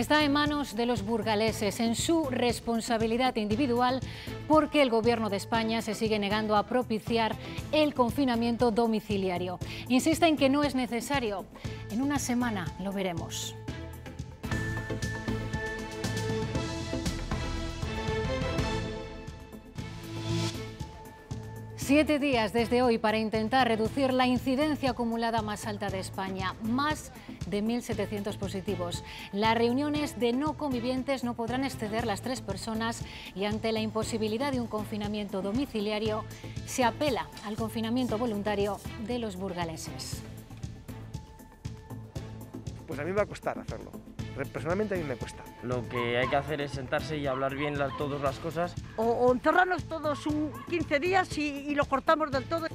está en manos de los burgaleses, en su responsabilidad individual, porque el Gobierno de España se sigue negando a propiciar el confinamiento domiciliario. Insiste en que no es necesario. En una semana lo veremos. Siete días desde hoy para intentar reducir la incidencia acumulada más alta de España, más de 1.700 positivos. Las reuniones de no convivientes no podrán exceder las tres personas y ante la imposibilidad de un confinamiento domiciliario, se apela al confinamiento voluntario de los burgaleses. Pues a mí me va a costar hacerlo, Personalmente a mí me cuesta. Lo que hay que hacer es sentarse y hablar bien todas las cosas. O, encerrarnos todos un 15 días y, y lo cortamos del todo.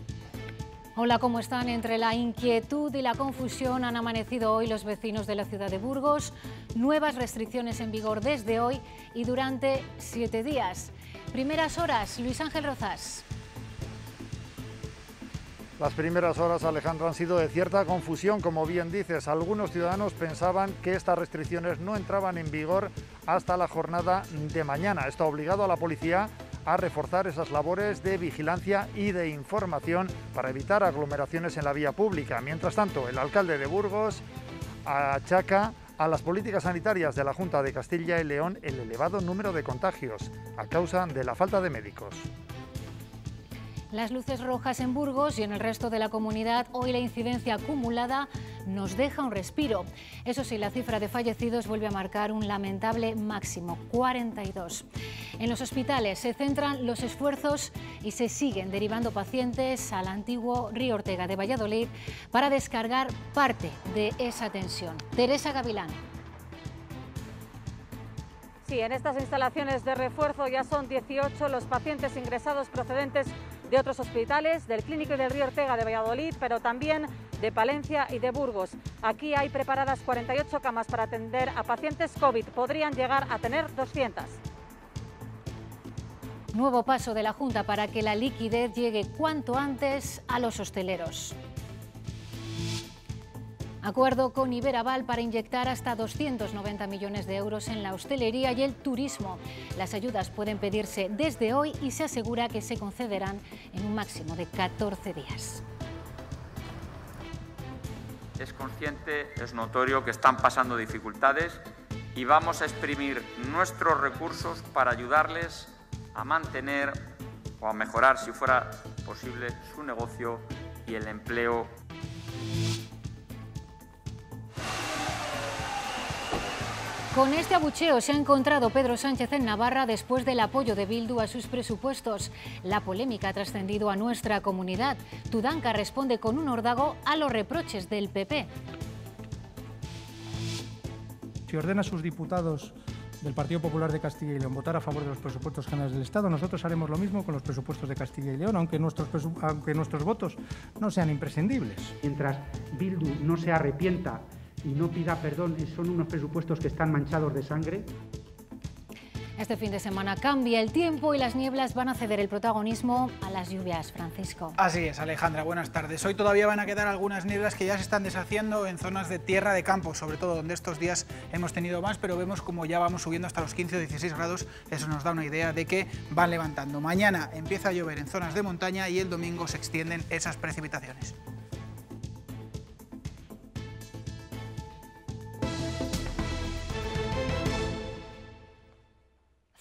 Hola, ¿cómo están? Entre la inquietud y la confusión han amanecido hoy los vecinos de la ciudad de Burgos. Nuevas restricciones en vigor desde hoy y durante siete días. Primeras horas, Luis Ángel Rozas. Las primeras horas, Alejandro, han sido de cierta confusión, como bien dices. Algunos ciudadanos pensaban que estas restricciones no entraban en vigor hasta la jornada de mañana. Esto ha obligado a la policía a reforzar esas labores de vigilancia y de información para evitar aglomeraciones en la vía pública. Mientras tanto, el alcalde de Burgos achaca a las políticas sanitarias de la Junta de Castilla y León el elevado número de contagios a causa de la falta de médicos. Las luces rojas en Burgos y en el resto de la comunidad, hoy la incidencia acumulada nos deja un respiro. Eso sí, la cifra de fallecidos vuelve a marcar un lamentable máximo, 42. En los hospitales se centran los esfuerzos y se siguen derivando pacientes al antiguo Río Ortega de Valladolid para descargar parte de esa tensión. Teresa Gavilán. Sí, en estas instalaciones de refuerzo ya son 18 los pacientes ingresados procedentes de otros hospitales, del Clínico del Río Ortega de Valladolid, pero también de Palencia y de Burgos. Aquí hay preparadas 48 camas para atender a pacientes COVID. Podrían llegar a tener 200. Nuevo paso de la Junta para que la liquidez llegue cuanto antes a los hosteleros. Acuerdo con Iberaval para inyectar hasta 290 millones de euros en la hostelería y el turismo. Las ayudas pueden pedirse desde hoy y se asegura que se concederán en un máximo de 14 días. Es consciente, es notorio que están pasando dificultades y vamos a exprimir nuestros recursos para ayudarles a mantener o a mejorar, si fuera posible, su negocio y el empleo con este abucheo se ha encontrado Pedro Sánchez en Navarra después del apoyo de Bildu a sus presupuestos. La polémica ha trascendido a nuestra comunidad. Tudanca responde con un hordago a los reproches del PP. Si ordena a sus diputados del Partido Popular de Castilla y León votar a favor de los presupuestos generales del Estado, nosotros haremos lo mismo con los presupuestos de Castilla y León, aunque nuestros, aunque nuestros votos no sean imprescindibles. Mientras Bildu no se arrepienta y no pida perdón, son unos presupuestos que están manchados de sangre. Este fin de semana cambia el tiempo y las nieblas van a ceder el protagonismo a las lluvias, Francisco. Así es, Alejandra, buenas tardes. Hoy todavía van a quedar algunas nieblas que ya se están deshaciendo en zonas de tierra de campo, sobre todo donde estos días hemos tenido más, pero vemos como ya vamos subiendo hasta los 15 o 16 grados, eso nos da una idea de que van levantando. Mañana empieza a llover en zonas de montaña y el domingo se extienden esas precipitaciones.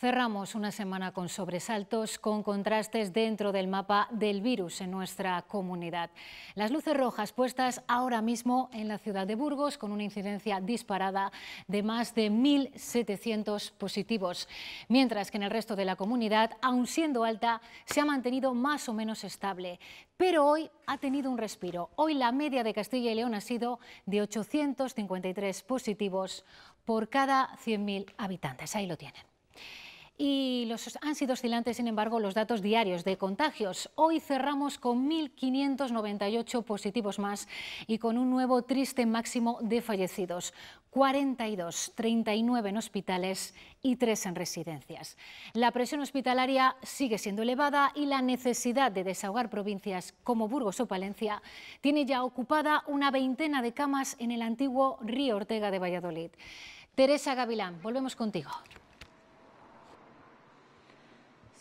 Cerramos una semana con sobresaltos, con contrastes dentro del mapa del virus en nuestra comunidad. Las luces rojas puestas ahora mismo en la ciudad de Burgos, con una incidencia disparada de más de 1.700 positivos, mientras que en el resto de la comunidad, aun siendo alta, se ha mantenido más o menos estable. Pero hoy ha tenido un respiro. Hoy la media de Castilla y León ha sido de 853 positivos por cada 100.000 habitantes. Ahí lo tienen. Y los, han sido oscilantes, sin embargo, los datos diarios de contagios. Hoy cerramos con 1.598 positivos más y con un nuevo triste máximo de fallecidos. 42, 39 en hospitales y 3 en residencias. La presión hospitalaria sigue siendo elevada y la necesidad de desahogar provincias como Burgos o Palencia tiene ya ocupada una veintena de camas en el antiguo Río Ortega de Valladolid. Teresa Gavilán, volvemos contigo.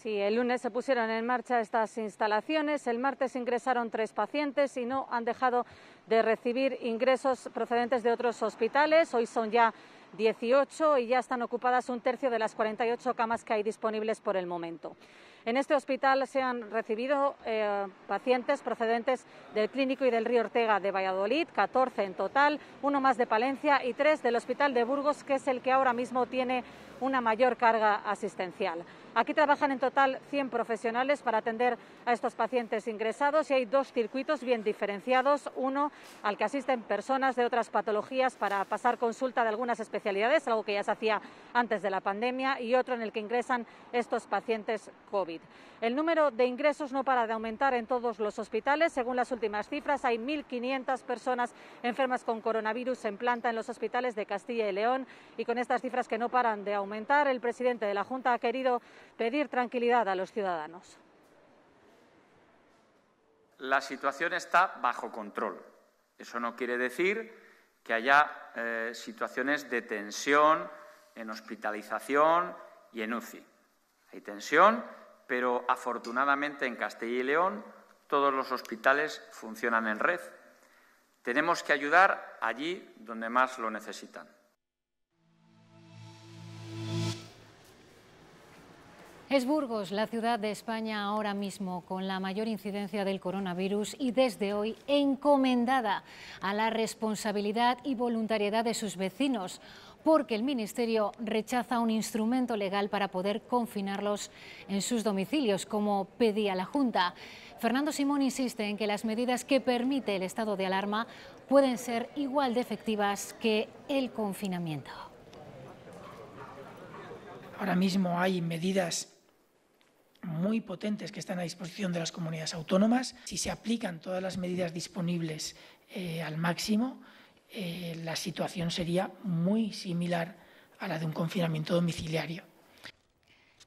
Sí, el lunes se pusieron en marcha estas instalaciones, el martes ingresaron tres pacientes y no han dejado de recibir ingresos procedentes de otros hospitales. Hoy son ya 18 y ya están ocupadas un tercio de las 48 camas que hay disponibles por el momento. En este hospital se han recibido eh, pacientes procedentes del Clínico y del Río Ortega de Valladolid, 14 en total, uno más de Palencia y tres del Hospital de Burgos, que es el que ahora mismo tiene una mayor carga asistencial. Aquí trabajan en total 100 profesionales para atender a estos pacientes ingresados y hay dos circuitos bien diferenciados. Uno al que asisten personas de otras patologías para pasar consulta de algunas especialidades, algo que ya se hacía antes de la pandemia, y otro en el que ingresan estos pacientes COVID. El número de ingresos no para de aumentar en todos los hospitales. Según las últimas cifras, hay 1.500 personas enfermas con coronavirus en planta en los hospitales de Castilla y León. Y con estas cifras que no paran de aumentar, el presidente de la Junta ha querido pedir tranquilidad a los ciudadanos. La situación está bajo control. Eso no quiere decir que haya eh, situaciones de tensión en hospitalización y en UCI. Hay tensión, pero afortunadamente en Castilla y León todos los hospitales funcionan en red. Tenemos que ayudar allí donde más lo necesitan. Es Burgos, la ciudad de España ahora mismo con la mayor incidencia del coronavirus y desde hoy encomendada a la responsabilidad y voluntariedad de sus vecinos, porque el Ministerio rechaza un instrumento legal para poder confinarlos en sus domicilios, como pedía la Junta. Fernando Simón insiste en que las medidas que permite el estado de alarma pueden ser igual de efectivas que el confinamiento. Ahora mismo hay medidas muy potentes que están a disposición de las comunidades autónomas. Si se aplican todas las medidas disponibles eh, al máximo, eh, la situación sería muy similar a la de un confinamiento domiciliario.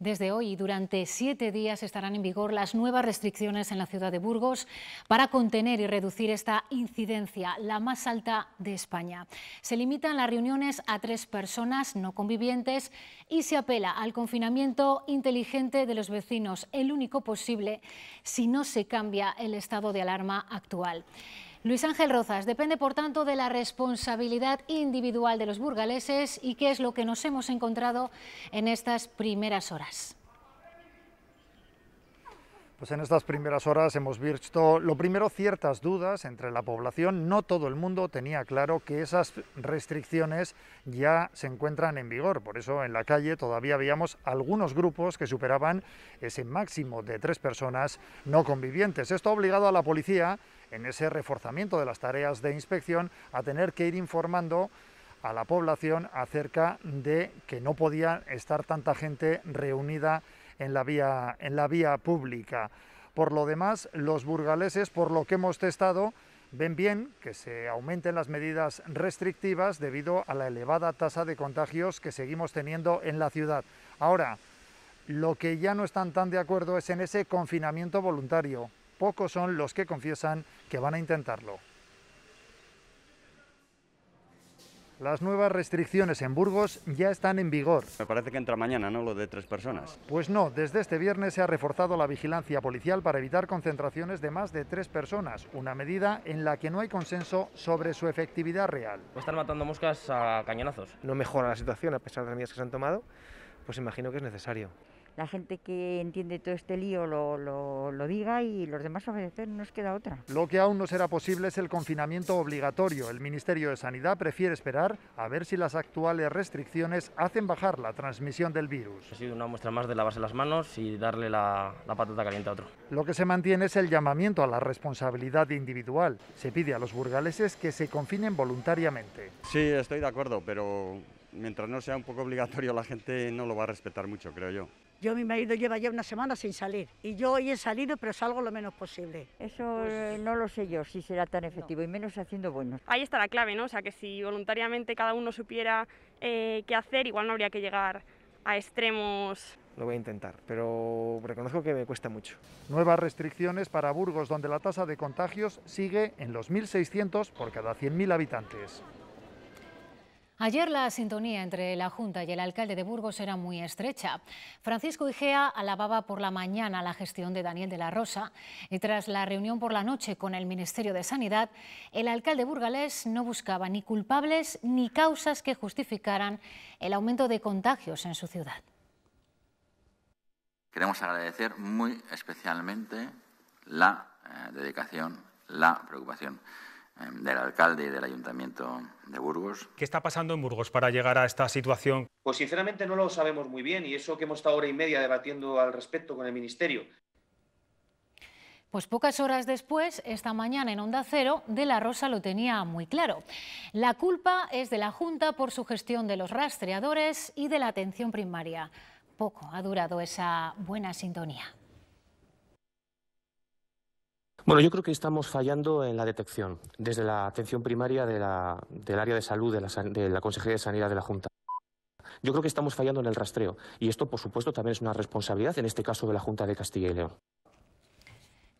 Desde hoy y durante siete días estarán en vigor las nuevas restricciones en la ciudad de Burgos para contener y reducir esta incidencia, la más alta de España. Se limitan las reuniones a tres personas no convivientes y se apela al confinamiento inteligente de los vecinos, el único posible si no se cambia el estado de alarma actual. Luis Ángel Rozas, depende por tanto de la responsabilidad individual de los burgaleses y qué es lo que nos hemos encontrado en estas primeras horas. Pues en estas primeras horas hemos visto, lo primero, ciertas dudas entre la población. No todo el mundo tenía claro que esas restricciones ya se encuentran en vigor. Por eso en la calle todavía habíamos algunos grupos que superaban ese máximo de tres personas no convivientes. Esto ha obligado a la policía en ese reforzamiento de las tareas de inspección a tener que ir informando a la población acerca de que no podía estar tanta gente reunida en la vía, en la vía pública. Por lo demás, los burgaleses, por lo que hemos testado, ven bien que se aumenten las medidas restrictivas debido a la elevada tasa de contagios que seguimos teniendo en la ciudad. Ahora, lo que ya no están tan de acuerdo es en ese confinamiento voluntario pocos son los que confiesan que van a intentarlo. Las nuevas restricciones en Burgos ya están en vigor. Me parece que entra mañana, ¿no? Lo de tres personas. Pues no, desde este viernes se ha reforzado la vigilancia policial para evitar concentraciones de más de tres personas, una medida en la que no hay consenso sobre su efectividad real. Pues están matando moscas a cañonazos. No mejora la situación a pesar de las medidas que se han tomado, pues imagino que es necesario la gente que entiende todo este lío lo, lo, lo diga y los demás obedecer, nos queda otra. Lo que aún no será posible es el confinamiento obligatorio. El Ministerio de Sanidad prefiere esperar a ver si las actuales restricciones hacen bajar la transmisión del virus. Ha sido una muestra más de lavarse las manos y darle la, la patata caliente a otro. Lo que se mantiene es el llamamiento a la responsabilidad individual. Se pide a los burgaleses que se confinen voluntariamente. Sí, estoy de acuerdo, pero mientras no sea un poco obligatorio la gente no lo va a respetar mucho, creo yo. Yo, mi marido lleva ya una semana sin salir y yo hoy he salido, pero salgo lo menos posible. Eso pues eh, no lo sé yo si será tan efectivo y menos haciendo buenos. Ahí está la clave, ¿no? O sea, que si voluntariamente cada uno supiera eh, qué hacer, igual no habría que llegar a extremos lo voy a intentar, pero reconozco que me cuesta mucho. Nuevas restricciones para Burgos, donde la tasa de contagios sigue en los 1.600 por cada 100.000 habitantes. Ayer la sintonía entre la Junta y el alcalde de Burgos era muy estrecha. Francisco Igea alababa por la mañana la gestión de Daniel de la Rosa y tras la reunión por la noche con el Ministerio de Sanidad, el alcalde burgalés no buscaba ni culpables ni causas que justificaran el aumento de contagios en su ciudad. Queremos agradecer muy especialmente la eh, dedicación, la preocupación Em, del alcalde y del ayuntamiento de Burgos. ¿Qué está pasando en Burgos para llegar a esta situación? Pues sinceramente no lo sabemos muy bien y eso que hemos estado hora y media debatiendo al respecto con el Ministerio. Pues pocas horas después, esta mañana en Onda Cero, De la Rosa lo tenía muy claro. La culpa es de la Junta por su gestión de los rastreadores y de la atención primaria. Poco ha durado esa buena sintonía. Bueno, yo creo que estamos fallando en la detección, desde la atención primaria de la, del área de salud de la, de la Consejería de Sanidad de la Junta. Yo creo que estamos fallando en el rastreo y esto, por supuesto, también es una responsabilidad, en este caso, de la Junta de Castilla y León.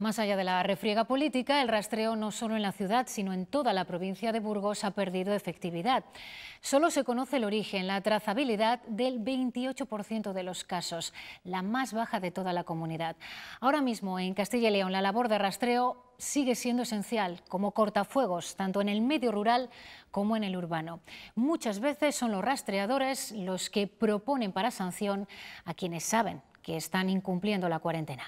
Más allá de la refriega política, el rastreo no solo en la ciudad, sino en toda la provincia de Burgos ha perdido efectividad. Solo se conoce el origen, la trazabilidad del 28% de los casos, la más baja de toda la comunidad. Ahora mismo en Castilla y León la labor de rastreo sigue siendo esencial como cortafuegos, tanto en el medio rural como en el urbano. Muchas veces son los rastreadores los que proponen para sanción a quienes saben que están incumpliendo la cuarentena.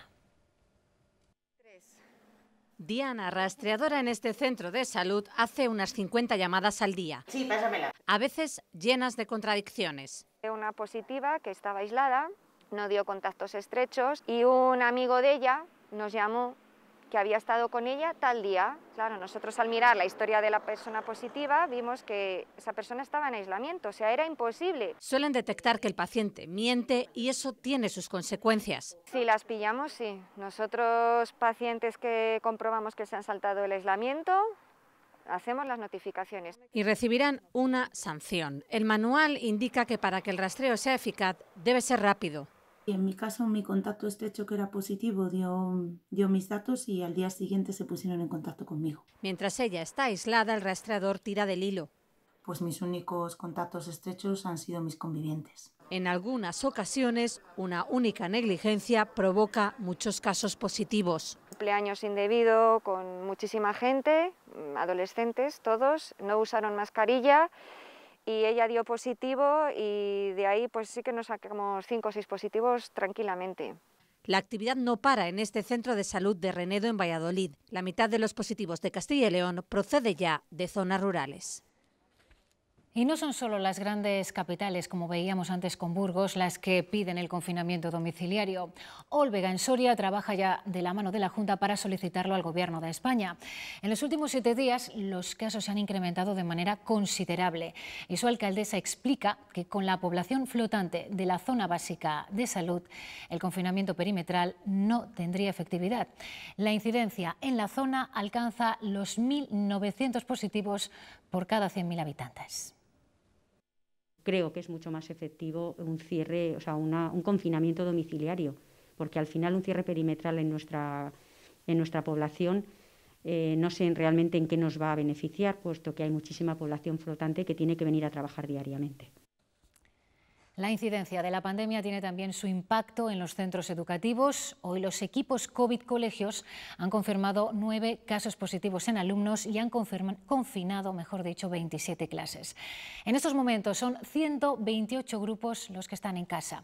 Diana, rastreadora en este centro de salud, hace unas 50 llamadas al día. Sí, pásamela. A veces llenas de contradicciones. Una positiva que estaba aislada, no dio contactos estrechos y un amigo de ella nos llamó que había estado con ella tal día. Claro, nosotros al mirar la historia de la persona positiva vimos que esa persona estaba en aislamiento, o sea, era imposible. Suelen detectar que el paciente miente y eso tiene sus consecuencias. Si las pillamos, sí. Nosotros pacientes que comprobamos que se han saltado el aislamiento, hacemos las notificaciones. Y recibirán una sanción. El manual indica que para que el rastreo sea eficaz debe ser rápido, y en mi caso, mi contacto estrecho que era positivo dio, dio mis datos y al día siguiente se pusieron en contacto conmigo. Mientras ella está aislada, el rastreador tira del hilo. Pues mis únicos contactos estrechos han sido mis convivientes. En algunas ocasiones, una única negligencia provoca muchos casos positivos. Cumpleaños indebido con muchísima gente, adolescentes todos, no usaron mascarilla y ella dio positivo y de ahí pues sí que nos sacamos cinco o seis positivos tranquilamente. La actividad no para en este centro de salud de Renedo en Valladolid. La mitad de los positivos de Castilla y León procede ya de zonas rurales. Y no son solo las grandes capitales, como veíamos antes con Burgos, las que piden el confinamiento domiciliario. Olvega en Soria trabaja ya de la mano de la Junta para solicitarlo al Gobierno de España. En los últimos siete días los casos se han incrementado de manera considerable y su alcaldesa explica que con la población flotante de la zona básica de salud, el confinamiento perimetral no tendría efectividad. La incidencia en la zona alcanza los 1.900 positivos por cada 100.000 habitantes creo que es mucho más efectivo un cierre, o sea, un confinamiento domiciliario, porque al final un cierre perimetral en nuestra, población eh, no sé realmente en qué nos va a beneficiar, puesto que hay muchísima población flotante que tiene que venir a trabajar diariamente. La incidencia de la pandemia tiene también su impacto en los centros educativos. Hoy los equipos COVID colegios han confirmado nueve casos positivos en alumnos y han confinado, mejor dicho, 27 clases. En estos momentos son 128 grupos los que están en casa.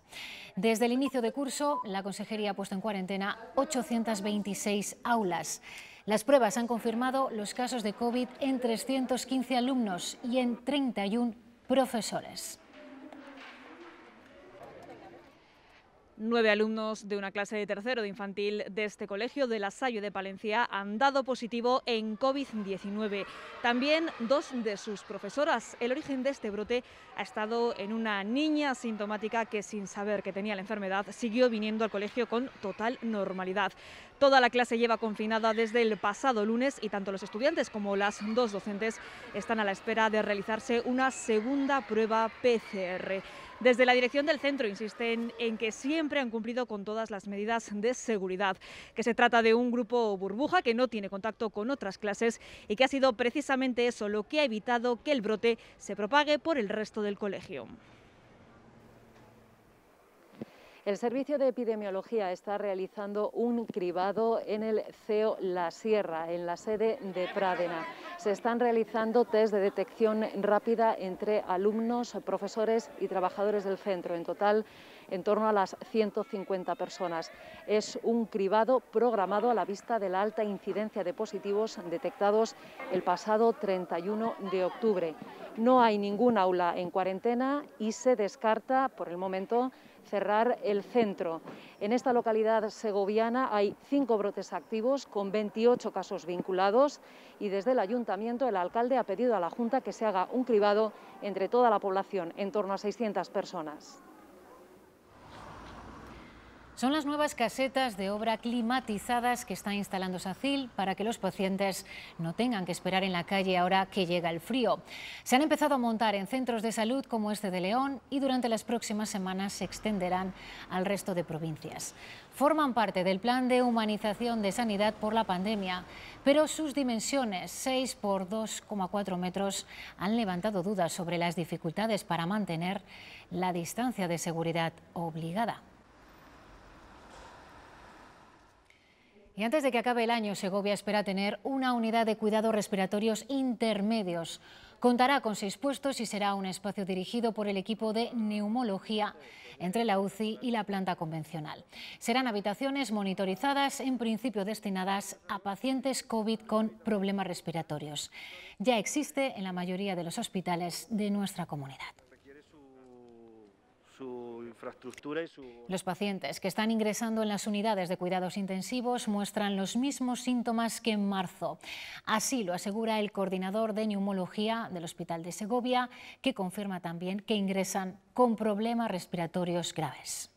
Desde el inicio de curso, la Consejería ha puesto en cuarentena 826 aulas. Las pruebas han confirmado los casos de COVID en 315 alumnos y en 31 profesores. Nueve alumnos de una clase de tercero de infantil de este colegio de La Salle de Palencia han dado positivo en COVID-19. También dos de sus profesoras. El origen de este brote ha estado en una niña sintomática que sin saber que tenía la enfermedad siguió viniendo al colegio con total normalidad. Toda la clase lleva confinada desde el pasado lunes y tanto los estudiantes como las dos docentes están a la espera de realizarse una segunda prueba PCR. Desde la dirección del centro insisten en que siempre han cumplido con todas las medidas de seguridad, que se trata de un grupo burbuja que no tiene contacto con otras clases y que ha sido precisamente eso lo que ha evitado que el brote se propague por el resto del colegio. El Servicio de Epidemiología está realizando un cribado en el CEO La Sierra, en la sede de Pradena. Se están realizando test de detección rápida entre alumnos, profesores y trabajadores del centro. En total, en torno a las 150 personas. Es un cribado programado a la vista de la alta incidencia de positivos detectados el pasado 31 de octubre. No hay ningún aula en cuarentena y se descarta, por el momento, cerrar el centro. En esta localidad segoviana hay cinco brotes activos con 28 casos vinculados y desde el ayuntamiento el alcalde ha pedido a la Junta que se haga un cribado entre toda la población, en torno a 600 personas. Son las nuevas casetas de obra climatizadas que está instalando SACIL para que los pacientes no tengan que esperar en la calle ahora que llega el frío. Se han empezado a montar en centros de salud como este de León y durante las próximas semanas se extenderán al resto de provincias. Forman parte del plan de humanización de sanidad por la pandemia, pero sus dimensiones, 6 por 2,4 metros, han levantado dudas sobre las dificultades para mantener la distancia de seguridad obligada. Y antes de que acabe el año, Segovia espera tener una unidad de cuidados respiratorios intermedios. Contará con seis puestos y será un espacio dirigido por el equipo de neumología entre la UCI y la planta convencional. Serán habitaciones monitorizadas, en principio destinadas a pacientes COVID con problemas respiratorios. Ya existe en la mayoría de los hospitales de nuestra comunidad su infraestructura y su... Los pacientes que están ingresando en las unidades de cuidados intensivos muestran los mismos síntomas que en marzo. Así lo asegura el coordinador de neumología del Hospital de Segovia, que confirma también que ingresan con problemas respiratorios graves.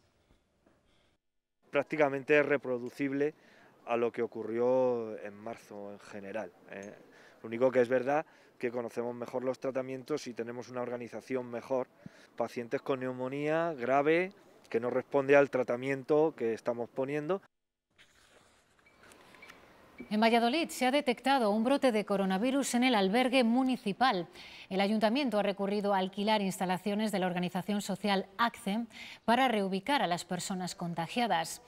Prácticamente es reproducible a lo que ocurrió en marzo en general. ¿eh? Lo único que es verdad que conocemos mejor los tratamientos y tenemos una organización mejor. Pacientes con neumonía grave que no responde al tratamiento que estamos poniendo. En Valladolid se ha detectado un brote de coronavirus en el albergue municipal. El ayuntamiento ha recurrido a alquilar instalaciones de la organización social ACCEM... para reubicar a las personas contagiadas.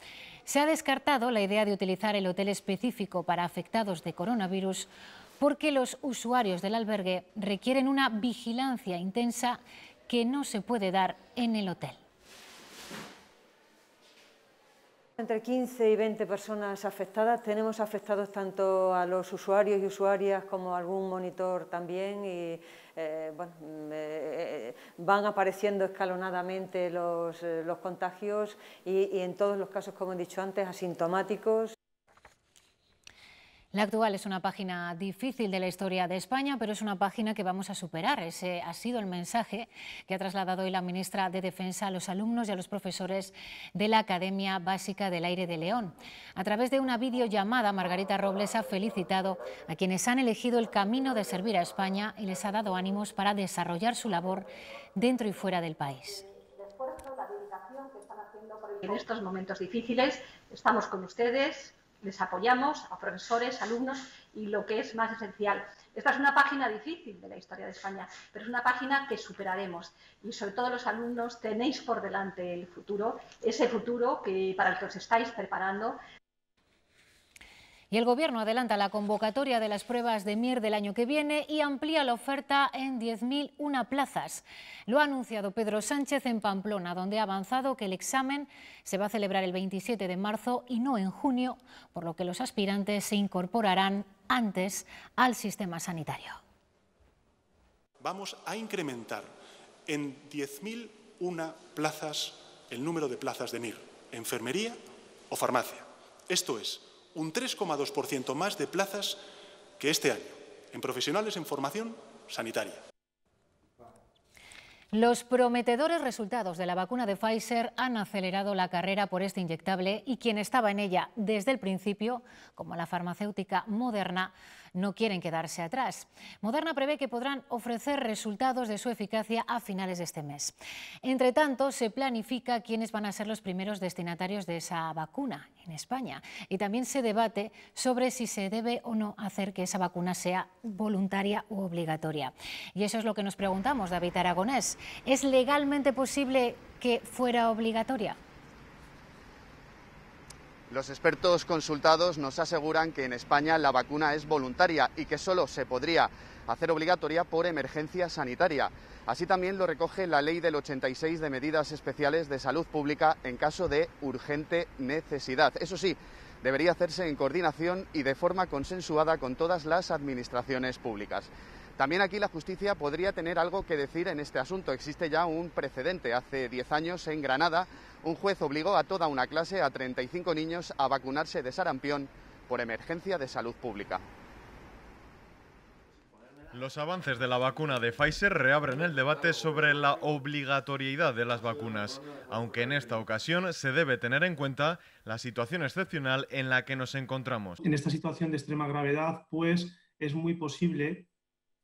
Se ha descartado la idea de utilizar el hotel específico para afectados de coronavirus porque los usuarios del albergue requieren una vigilancia intensa que no se puede dar en el hotel. Entre 15 y 20 personas afectadas. Tenemos afectados tanto a los usuarios y usuarias como a algún monitor también. Y eh, eh, eh, van apareciendo escalonadamente los, contagios y, en todos los casos, como he dicho antes, asintomáticos la actual es una página difícil de la historia de España, pero es una página que vamos a superar. Ese ha sido el mensaje que ha trasladado hoy la ministra de Defensa a los alumnos y a los profesores de la Academia Básica del Aire de León. A través de una videollamada, Margarita Robles ha felicitado a quienes han elegido el camino de servir a España y les ha dado ánimos para desarrollar su labor dentro y fuera del país. En estos momentos difíciles estamos con ustedes, les apoyamos a profesores, alumnos y lo que es más esencial. Esta es una página difícil de la historia de España, pero es una página que superaremos y sobre todo los alumnos tenéis por delante el futuro, ese futuro que para el que os estáis preparando y el Gobierno adelanta la convocatoria de las pruebas de MIR del año que viene y amplía la oferta en 10.001 plazas. Lo ha anunciado Pedro Sánchez en Pamplona, donde ha avanzado que el examen se va a celebrar el 27 de marzo y no en junio, por lo que los aspirantes se incorporarán antes al sistema sanitario. Vamos a incrementar en 10.001 plazas el número de plazas de MIR, enfermería o farmacia. Esto es un 3,2% más de plazas que este año en profesionales en formación sanitaria. Los prometedores resultados de la vacuna de Pfizer han acelerado la carrera por este inyectable y quien estaba en ella desde el principio, como la farmacéutica moderna, no quieren quedarse atrás. Moderna prevé que podrán ofrecer resultados de su eficacia a finales de este mes. Entre tanto, se planifica quiénes van a ser los primeros destinatarios de esa vacuna en España y también se debate sobre si se debe o no hacer que esa vacuna sea voluntaria u obligatoria. Y eso es lo que nos preguntamos, David Aragonés. ¿Es legalmente posible que fuera obligatoria? Los expertos consultados nos aseguran que en España la vacuna es voluntaria y que solo se podría hacer obligatoria por emergencia sanitaria. Así también lo recoge la Ley del 86 de medidas especiales de salud pública en caso de urgente necesidad. Eso sí, debería hacerse en coordinación y de forma consensuada con todas las administraciones públicas. También aquí la justicia podría tener algo que decir en este asunto. Existe ya un precedente. Hace 10 años en Granada, un juez obligó a toda una clase, a 35 niños, a vacunarse de sarampión por emergencia de salud pública. Los avances de la vacuna de Pfizer reabren el debate sobre la obligatoriedad de las vacunas, aunque en esta ocasión se debe tener en cuenta la situación excepcional en la que nos encontramos. En esta situación de extrema gravedad, pues es muy posible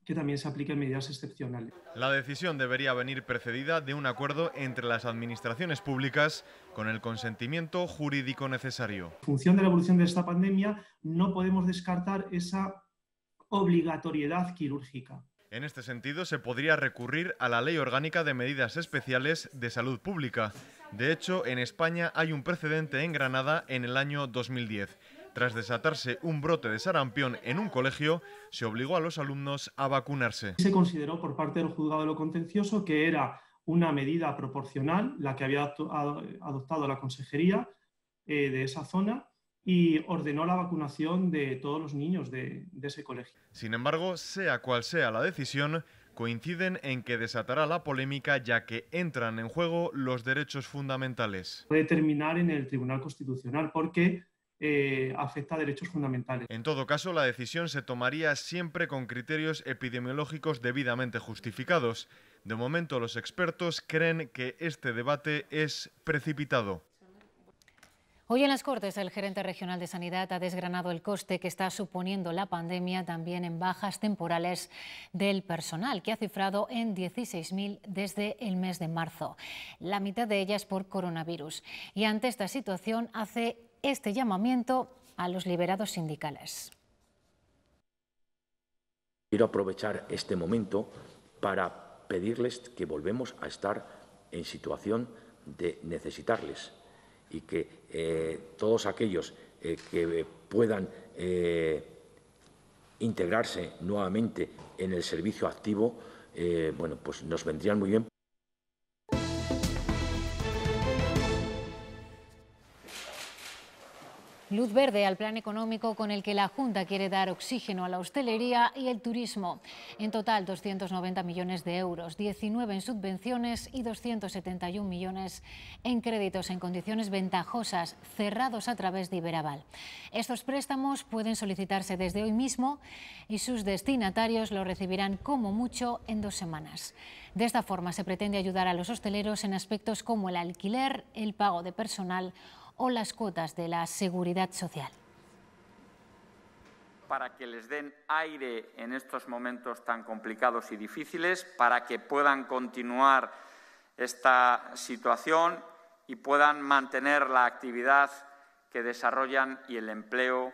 que también se apliquen medidas excepcionales. La decisión debería venir precedida de un acuerdo entre las administraciones públicas con el consentimiento jurídico necesario. En función de la evolución de esta pandemia, no podemos descartar esa obligatoriedad quirúrgica. En este sentido, se podría recurrir a la Ley Orgánica de Medidas Especiales de Salud Pública. De hecho, en España hay un precedente en Granada en el año 2010. Tras desatarse un brote de sarampión en un colegio, se obligó a los alumnos a vacunarse. Se consideró por parte del juzgado de lo contencioso que era una medida proporcional la que había adoptado la consejería eh, de esa zona y ordenó la vacunación de todos los niños de, de ese colegio. Sin embargo, sea cual sea la decisión, coinciden en que desatará la polémica ya que entran en juego los derechos fundamentales. Puede terminar en el Tribunal Constitucional porque eh, afecta derechos fundamentales. En todo caso, la decisión se tomaría siempre con criterios epidemiológicos debidamente justificados. De momento, los expertos creen que este debate es precipitado. Hoy en las Cortes, el gerente regional de Sanidad ha desgranado el coste que está suponiendo la pandemia también en bajas temporales del personal, que ha cifrado en 16.000 desde el mes de marzo. La mitad de ellas por coronavirus. Y ante esta situación, hace este llamamiento a los liberados sindicales. Quiero aprovechar este momento para pedirles que volvemos a estar en situación de necesitarles y que eh, todos aquellos eh, que puedan eh, integrarse nuevamente en el servicio activo, bueno, pues nos vendrían muy bien. Luz verde al plan económico con el que la Junta quiere dar oxígeno a la hostelería y el turismo. En total, 290 millones de euros, 19 en subvenciones y 271 millones en créditos en condiciones ventajosas, cerrados a través de Iberaval. Estos préstamos pueden solicitarse desde hoy mismo y sus destinatarios lo recibirán como mucho en dos semanas. De esta forma se pretende ayudar a los hosteleros en aspectos como el alquiler, el pago de personal o las cuotas de la seguridad social. Para que les den aire en estos momentos tan complicados y difíciles, para que puedan continuar esta situación y puedan mantener la actividad que desarrollan y el empleo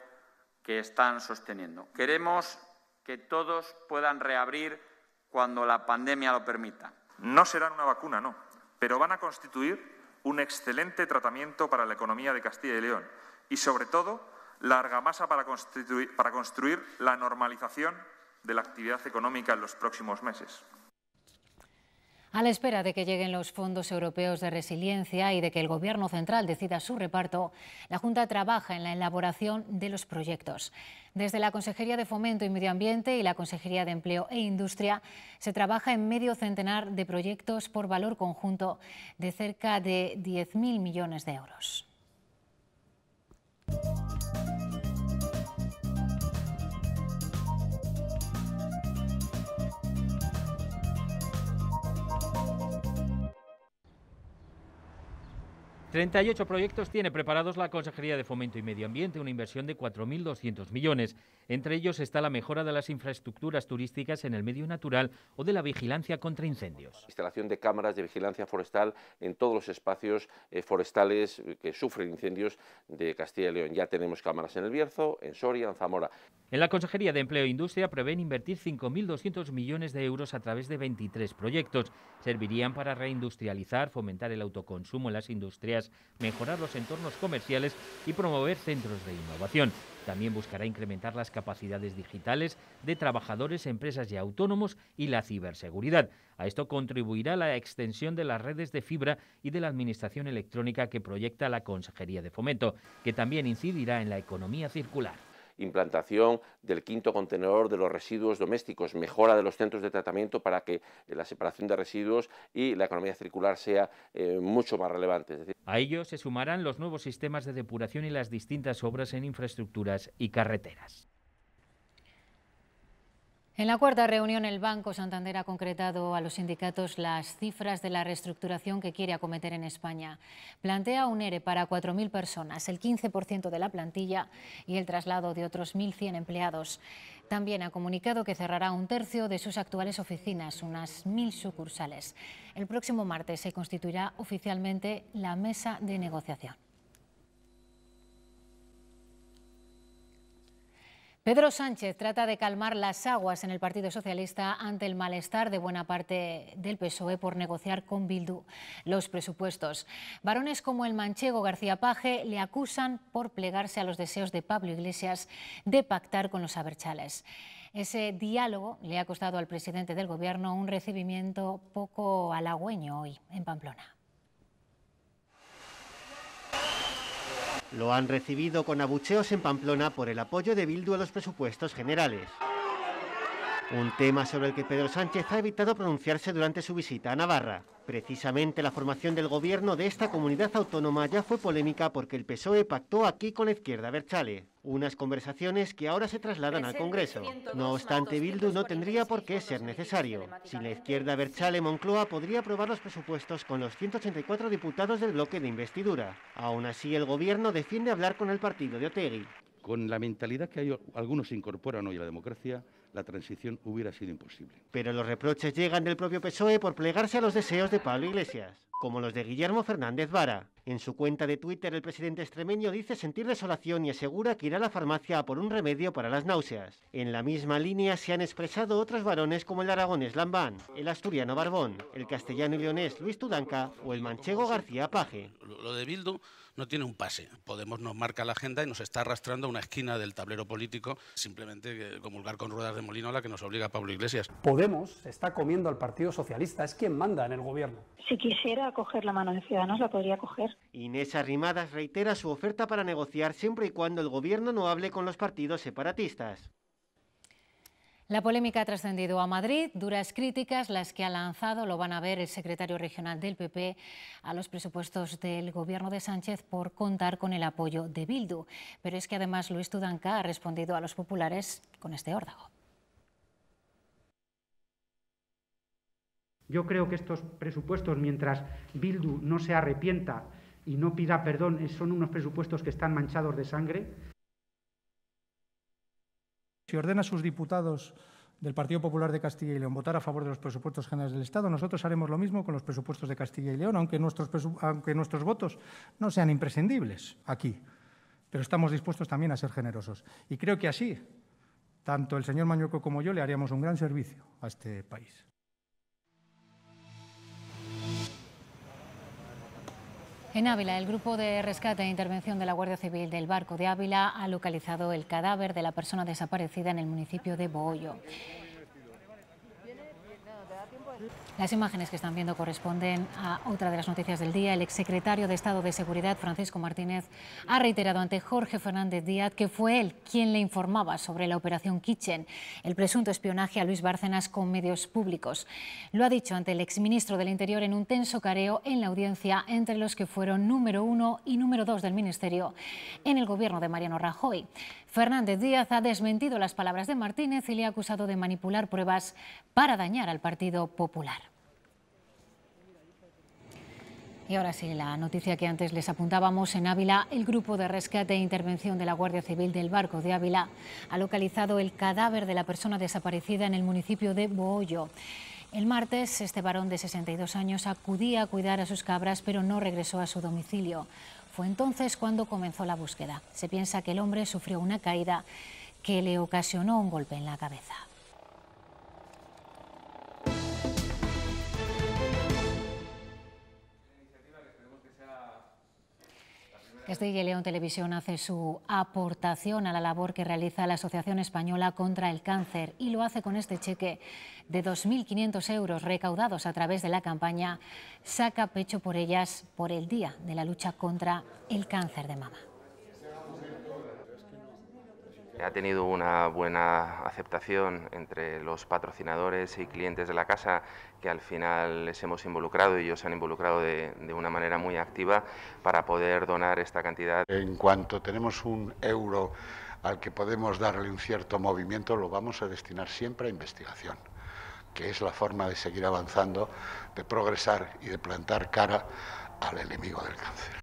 que están sosteniendo. Queremos que todos puedan reabrir cuando la pandemia lo permita. No serán una vacuna, no, pero van a constituir un excelente tratamiento para la economía de Castilla y León y, sobre todo, la argamasa para construir la normalización de la actividad económica en los próximos meses. A la espera de que lleguen los fondos europeos de resiliencia y de que el Gobierno central decida su reparto, la Junta trabaja en la elaboración de los proyectos. Desde la Consejería de Fomento y Medio Ambiente y la Consejería de Empleo e Industria se trabaja en medio centenar de proyectos por valor conjunto de cerca de 10.000 millones de euros. 38 proyectos tiene preparados la Consejería de Fomento y Medio Ambiente, una inversión de 4.200 millones. Entre ellos está la mejora de las infraestructuras turísticas en el medio natural o de la vigilancia contra incendios. Instalación de cámaras de vigilancia forestal en todos los espacios eh, forestales eh, que sufren incendios de Castilla y León. Ya tenemos cámaras en El Bierzo, en Soria, en Zamora. En la Consejería de Empleo e Industria prevén invertir 5.200 millones de euros a través de 23 proyectos. Servirían para reindustrializar, fomentar el autoconsumo en las industrias mejorar los entornos comerciales y promover centros de innovación. También buscará incrementar las capacidades digitales de trabajadores, empresas y autónomos y la ciberseguridad. A esto contribuirá la extensión de las redes de fibra y de la administración electrónica que proyecta la Consejería de Fomento, que también incidirá en la economía circular implantación del quinto contenedor de los residuos domésticos, mejora de los centros de tratamiento para que eh, la separación de residuos y la economía circular sea eh, mucho más relevante. A ello se sumarán los nuevos sistemas de depuración y las distintas obras en infraestructuras y carreteras. En la cuarta reunión, el Banco Santander ha concretado a los sindicatos las cifras de la reestructuración que quiere acometer en España. Plantea un ERE para 4.000 personas, el 15% de la plantilla y el traslado de otros 1.100 empleados. También ha comunicado que cerrará un tercio de sus actuales oficinas, unas 1.000 sucursales. El próximo martes se constituirá oficialmente la mesa de negociación. Pedro Sánchez trata de calmar las aguas en el Partido Socialista ante el malestar de buena parte del PSOE por negociar con Bildu los presupuestos. Varones como el manchego García Paje le acusan por plegarse a los deseos de Pablo Iglesias de pactar con los aberchales. Ese diálogo le ha costado al presidente del Gobierno un recibimiento poco halagüeño hoy en Pamplona. Lo han recibido con abucheos en Pamplona por el apoyo de Bildu a los presupuestos generales. Un tema sobre el que Pedro Sánchez ha evitado pronunciarse durante su visita a Navarra. Precisamente la formación del gobierno de esta comunidad autónoma ya fue polémica porque el PSOE pactó aquí con la izquierda Berchale. Unas conversaciones que ahora se trasladan al Congreso. No obstante, Bildu no tendría por qué ser necesario. Si la izquierda Berchale, Moncloa podría aprobar los presupuestos con los 184 diputados del bloque de investidura. Aún así, el gobierno defiende hablar con el partido de Otegui. Con la mentalidad que hay, algunos incorporan hoy a la democracia, la transición hubiera sido imposible. Pero los reproches llegan del propio PSOE por plegarse a los deseos de Pablo Iglesias, como los de Guillermo Fernández Vara. En su cuenta de Twitter, el presidente extremeño dice sentir desolación y asegura que irá a la farmacia por un remedio para las náuseas. En la misma línea se han expresado otros varones como el aragonés Lambán, el asturiano Barbón, el castellano y leonés Luis Tudanca o el manchego García Paje. Lo de Bildu no tiene un pase. Podemos nos marca la agenda y nos está arrastrando a una esquina del tablero político, simplemente comulgar con ruedas de molino a la que nos obliga Pablo Iglesias. Podemos está comiendo al Partido Socialista, es quien manda en el gobierno. Si quisiera coger la mano de Ciudadanos, la podría coger. Inés Arrimadas reitera su oferta para negociar siempre y cuando el gobierno no hable con los partidos separatistas. La polémica ha trascendido a Madrid, duras críticas las que ha lanzado, lo van a ver el secretario regional del PP, a los presupuestos del gobierno de Sánchez por contar con el apoyo de Bildu. Pero es que además Luis Tudanca ha respondido a los populares con este órdago. Yo creo que estos presupuestos, mientras Bildu no se arrepienta y no pida perdón, son unos presupuestos que están manchados de sangre. Si ordena a sus diputados del Partido Popular de Castilla y León votar a favor de los presupuestos generales del Estado, nosotros haremos lo mismo con los presupuestos de Castilla y León, aunque nuestros, aunque nuestros votos no sean imprescindibles aquí. Pero estamos dispuestos también a ser generosos. Y creo que así, tanto el señor Mañueco como yo le haríamos un gran servicio a este país. En Ávila, el grupo de rescate e intervención de la Guardia Civil del barco de Ávila ha localizado el cadáver de la persona desaparecida en el municipio de Bohollo. Las imágenes que están viendo corresponden a otra de las noticias del día. El exsecretario de Estado de Seguridad, Francisco Martínez, ha reiterado ante Jorge Fernández Díaz que fue él quien le informaba sobre la operación Kitchen, el presunto espionaje a Luis Bárcenas con medios públicos. Lo ha dicho ante el exministro del Interior en un tenso careo en la audiencia entre los que fueron número uno y número dos del Ministerio en el gobierno de Mariano Rajoy. Fernández Díaz ha desmentido las palabras de Martínez y le ha acusado de manipular pruebas para dañar al Partido Popular. Popular. Y ahora sí, la noticia que antes les apuntábamos en Ávila, el grupo de rescate e intervención de la Guardia Civil del barco de Ávila ha localizado el cadáver de la persona desaparecida en el municipio de boyo El martes, este varón de 62 años acudía a cuidar a sus cabras, pero no regresó a su domicilio. Fue entonces cuando comenzó la búsqueda. Se piensa que el hombre sufrió una caída que le ocasionó un golpe en la cabeza. Este León Televisión hace su aportación a la labor que realiza la Asociación Española contra el Cáncer y lo hace con este cheque de 2.500 euros recaudados a través de la campaña Saca pecho por ellas por el Día de la Lucha contra el Cáncer de Mama. Ha tenido una buena aceptación entre los patrocinadores y clientes de la casa, que al final les hemos involucrado y ellos se han involucrado de, de, una manera muy activa para poder donar esta cantidad. En cuanto tenemos un euro al que podemos darle un cierto movimiento, lo vamos a destinar siempre a investigación, que es la forma de seguir avanzando, de progresar y de plantar cara al enemigo del cáncer.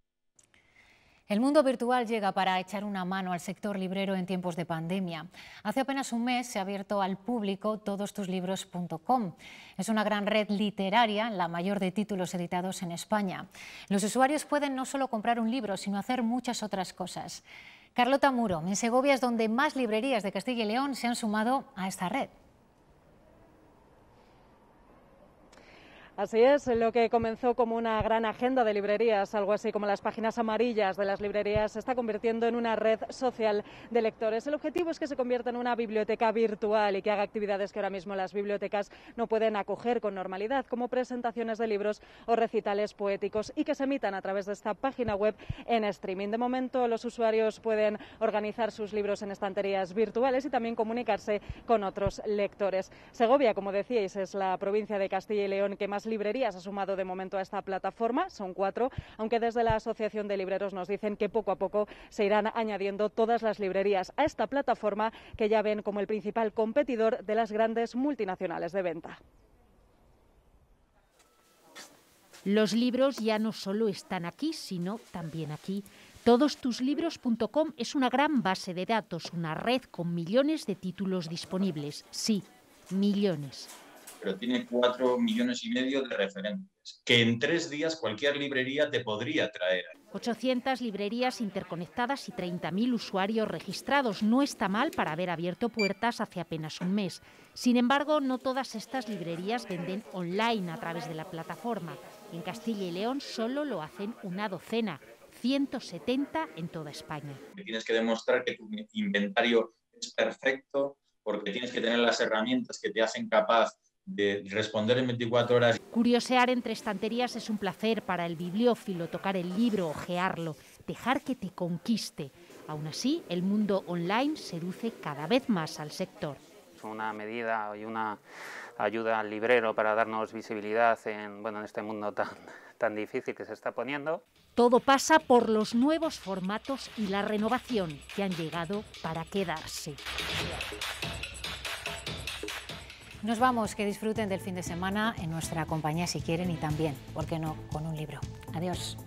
El mundo virtual llega para echar una mano al sector librero en tiempos de pandemia. Hace apenas un mes se ha abierto al público todostuslibros.com. Es una gran red literaria, la mayor de títulos editados en España. Los usuarios pueden no solo comprar un libro, sino hacer muchas otras cosas. Carlota Muro, en Segovia es donde más librerías de Castilla y León se han sumado a esta red. Así es, lo que comenzó como una gran agenda de librerías, algo así como las páginas amarillas de las librerías, se está convirtiendo en una red social de lectores. El objetivo es que se convierta en una biblioteca virtual y que haga actividades que ahora mismo las bibliotecas no pueden acoger con normalidad, como presentaciones de libros o recitales poéticos, y que se emitan a través de esta página web en streaming. De momento, los usuarios pueden organizar sus libros en estanterías virtuales y también comunicarse con otros lectores. Segovia, como decíais, es la provincia de Castilla y León que más librerías ha sumado de momento a esta plataforma, son cuatro, aunque desde la Asociación de Libreros nos dicen que poco a poco se irán añadiendo todas las librerías a esta plataforma que ya ven como el principal competidor de las grandes multinacionales de venta. Los libros ya no solo están aquí, sino también aquí. Todostuslibros.com es una gran base de datos, una red con millones de títulos disponibles. Sí, millones pero tiene cuatro millones y medio de referentes, que en tres días cualquier librería te podría traer. 800 librerías interconectadas y 30.000 usuarios registrados. No está mal para haber abierto puertas hace apenas un mes. Sin embargo, no todas estas librerías venden online a través de la plataforma. En Castilla y León solo lo hacen una docena. 170 en toda España. Tienes que demostrar que tu inventario es perfecto, porque tienes que tener las herramientas que te hacen capaz de responder en 24 horas. Curiosear entre estanterías es un placer para el bibliófilo, tocar el libro, ojearlo, dejar que te conquiste. Aún así, el mundo online seduce cada vez más al sector. Una medida y una ayuda al librero para darnos visibilidad en, bueno, en este mundo tan, tan difícil que se está poniendo. Todo pasa por los nuevos formatos y la renovación que han llegado para quedarse. Nos vamos, que disfruten del fin de semana en nuestra compañía si quieren y también, ¿por qué no?, con un libro. Adiós.